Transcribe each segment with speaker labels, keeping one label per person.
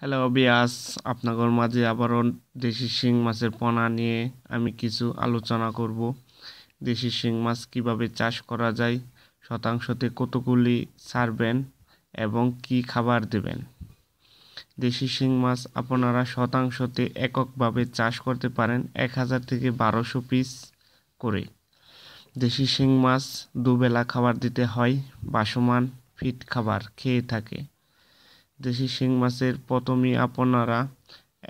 Speaker 1: hello বিয়াস আপনাদের মাঝে আবারও দেশি শিং মাছের পোনা নিয়ে আমি কিছু আলোচনা করব দেশি শিং মাছ কিভাবে চাষ করা যায় শতাংশতে কতগুলি ছাড়বেন এবং কি খাবার দেবেন দেশি শিং মাছ আপনারা শতাংশতে এককভাবে চাষ করতে পারেন এক হাজার থেকে বারোশো পিস করে দেশি শিং মাছ দুবেলা খাবার দিতে হয় বাসমান ফিট খাবার খেয়ে থাকে দেশি শিং মাছের প্রথমই আপনারা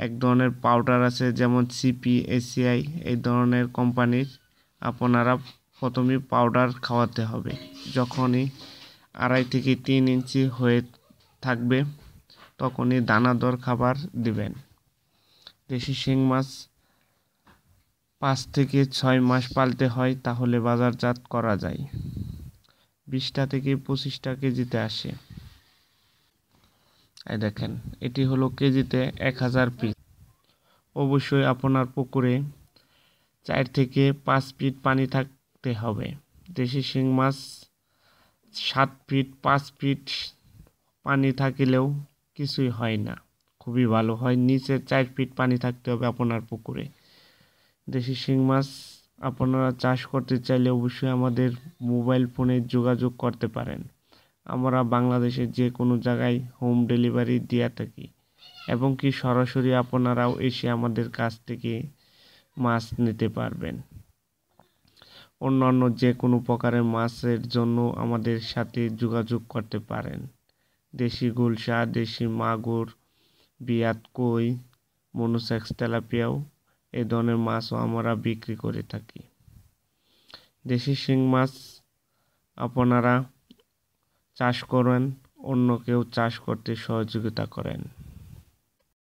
Speaker 1: এক ধরনের পাউডার আছে যেমন সিপি এসিআই এই ধরনের কোম্পানির আপনারা প্রথমে পাউডার খাওয়াতে হবে যখনই আড়াই থেকে তিন ইঞ্চি হয়ে থাকবে তখনই দানাদর খাবার দিবেন দেশি শিং মাছ পাঁচ থেকে ছয় মাস পালতে হয় তাহলে বাজারজাত করা যায় বিশটা থেকে পঁচিশটা কেজিতে আসে এই দেখেন এটি হলো কেজিতে এক হাজার পিস অবশ্যই আপনার পুকুরে চার থেকে পাঁচ ফিট পানি থাকতে হবে দেশি শিং মাছ সাত ফিট পাঁচ ফিট পানি থাকিলেও কিছুই হয় না খুবই ভালো হয় নিচে চার ফিট পানি থাকতে হবে আপনার পুকুরে দেশি শিং মাছ আপনারা চাষ করতে চাইলে অবশ্যই আমাদের মোবাইল ফোনে যোগাযোগ করতে পারেন আমরা বাংলাদেশের যে কোনো জায়গায় হোম ডেলিভারি দিয়ে থাকি এবং কি সরাসরি আপনারাও এসে আমাদের কাছ থেকে মাছ নিতে পারবেন অন্যান্য যে কোনো প্রকারের মাছের জন্য আমাদের সাথে যোগাযোগ করতে পারেন দেশি গুলশা দেশি মাগুর বিয়াত কই মনোসেক্স তেলাপিয়াও এ ধরনের মাছও আমরা বিক্রি করে থাকি দেশি শিং মাছ আপনারা চাষ করেন অন্য কেউ চাষ করতে সহযোগিতা করেন